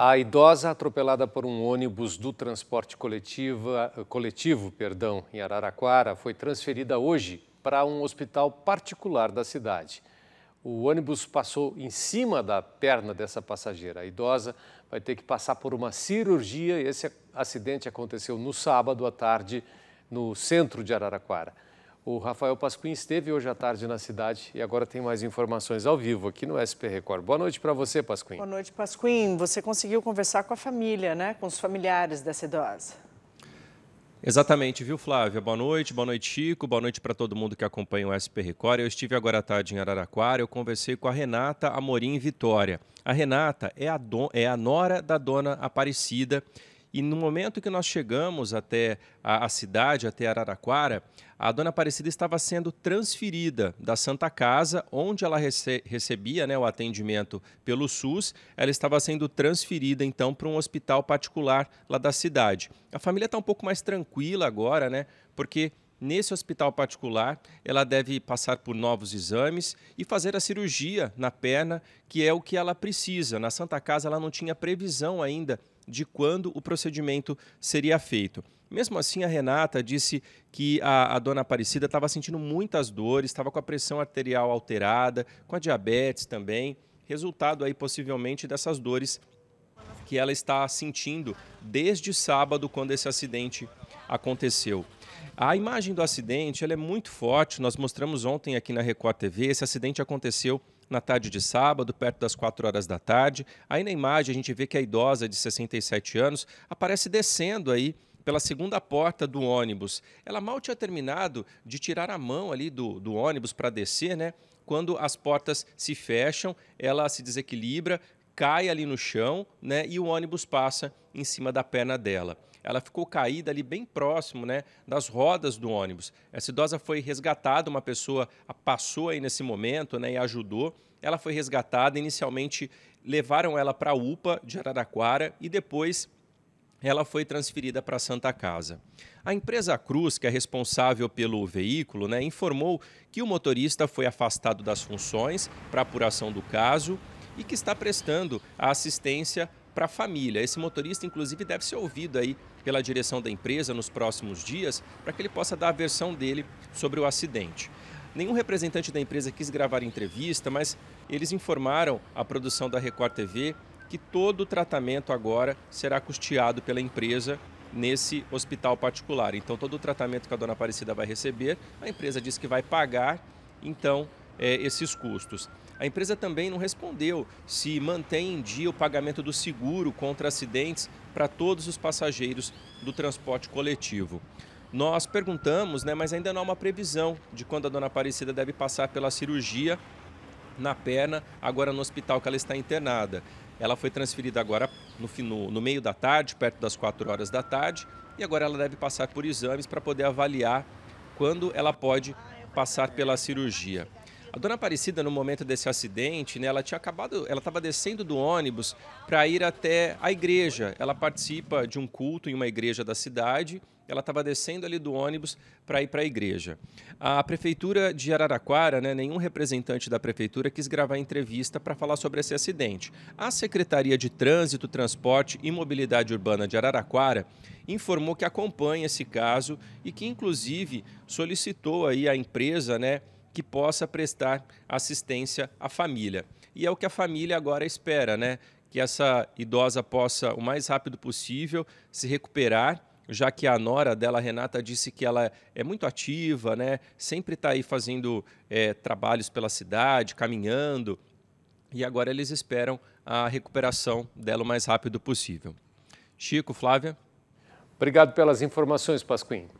A idosa atropelada por um ônibus do transporte coletivo, coletivo perdão, em Araraquara foi transferida hoje para um hospital particular da cidade. O ônibus passou em cima da perna dessa passageira. A idosa vai ter que passar por uma cirurgia. Esse acidente aconteceu no sábado à tarde no centro de Araraquara. O Rafael Pasquim esteve hoje à tarde na cidade e agora tem mais informações ao vivo aqui no SP Record. Boa noite para você, Pasquim. Boa noite, Pasquim. Você conseguiu conversar com a família, né? Com os familiares dessa idosa. Exatamente, viu, Flávia? Boa noite, boa noite, Chico, boa noite para todo mundo que acompanha o SP Record. Eu estive agora à tarde em Araraquara, eu conversei com a Renata Amorim Vitória. A Renata é a, don... é a nora da dona Aparecida, e no momento que nós chegamos até a, a, cidade, até Araraquara, a dona Aparecida estava sendo transferida da Santa Casa, onde ela rece recebia né, o atendimento pelo SUS, ela estava sendo transferida então para um hospital particular lá da cidade. A família está um pouco mais tranquila agora, né? Porque Nesse hospital particular, ela deve passar por novos exames e fazer a cirurgia na perna, que é o que ela precisa. Na Santa Casa, ela não tinha previsão ainda de quando o procedimento seria feito. Mesmo assim, a Renata disse que a, a dona Aparecida estava sentindo muitas dores, estava com a pressão arterial alterada, com a diabetes também, resultado aí possivelmente dessas dores que ela está sentindo desde sábado, quando esse acidente aconteceu. A imagem do acidente ela é muito forte, nós mostramos ontem aqui na Record TV, esse acidente aconteceu na tarde de sábado, perto das 4 horas da tarde. Aí na imagem a gente vê que a idosa de 67 anos aparece descendo aí pela segunda porta do ônibus. Ela mal tinha terminado de tirar a mão ali do, do ônibus para descer, né? Quando as portas se fecham, ela se desequilibra, cai ali no chão, né? E o ônibus passa em cima da perna dela. Ela ficou caída ali bem próximo, né, das rodas do ônibus. Essa idosa foi resgatada, uma pessoa passou aí nesse momento, né, e ajudou. Ela foi resgatada, inicialmente levaram ela para a UPA de Araraquara e depois ela foi transferida para a Santa Casa. A empresa Cruz, que é responsável pelo veículo, né, informou que o motorista foi afastado das funções para apuração do caso e que está prestando a assistência para a família. Esse motorista, inclusive, deve ser ouvido aí pela direção da empresa nos próximos dias para que ele possa dar a versão dele sobre o acidente. Nenhum representante da empresa quis gravar entrevista, mas eles informaram à produção da Record TV que todo o tratamento agora será custeado pela empresa nesse hospital particular. Então, todo o tratamento que a dona Aparecida vai receber, a empresa diz que vai pagar, então, é, esses custos. A empresa também não respondeu se mantém em dia o pagamento do seguro contra acidentes para todos os passageiros do transporte coletivo. Nós perguntamos, né, mas ainda não há uma previsão de quando a dona Aparecida deve passar pela cirurgia na perna, agora no hospital que ela está internada. Ela foi transferida agora no, no, no meio da tarde, perto das 4 horas da tarde, e agora ela deve passar por exames para poder avaliar quando ela pode passar pela cirurgia. A dona Aparecida, no momento desse acidente, né, ela tinha acabado, ela estava descendo do ônibus para ir até a igreja. Ela participa de um culto em uma igreja da cidade. Ela estava descendo ali do ônibus para ir para a igreja. A prefeitura de Araraquara, né, nenhum representante da prefeitura quis gravar entrevista para falar sobre esse acidente. A Secretaria de Trânsito, Transporte e Mobilidade Urbana de Araraquara informou que acompanha esse caso e que inclusive solicitou aí à empresa, né, que possa prestar assistência à família. E é o que a família agora espera, né? Que essa idosa possa, o mais rápido possível, se recuperar, já que a nora dela, Renata, disse que ela é muito ativa, né? Sempre está aí fazendo é, trabalhos pela cidade, caminhando. E agora eles esperam a recuperação dela o mais rápido possível. Chico, Flávia. Obrigado pelas informações, Pasquim.